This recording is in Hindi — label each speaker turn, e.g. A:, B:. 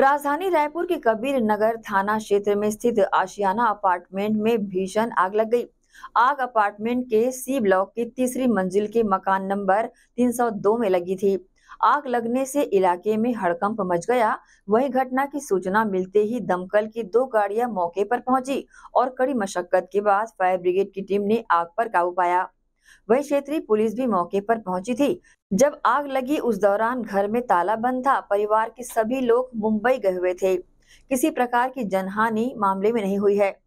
A: राजधानी रायपुर के कबीर नगर थाना क्षेत्र में स्थित आशियाना अपार्टमेंट में भीषण आग लग गई आग अपार्टमेंट के सी ब्लॉक की तीसरी मंजिल के मकान नंबर 302 में लगी थी आग लगने से इलाके में हड़कंप मच गया वही घटना की सूचना मिलते ही दमकल की दो गाड़ियां मौके पर पहुंची और कड़ी मशक्कत के बाद फायर ब्रिगेड की टीम ने आग पर काबू पाया वही क्षेत्रीय पुलिस भी मौके पर पहुंची थी जब आग लगी उस दौरान घर में ताला बंद था परिवार के सभी लोग मुंबई गए हुए थे किसी प्रकार की जनहानि मामले में नहीं हुई है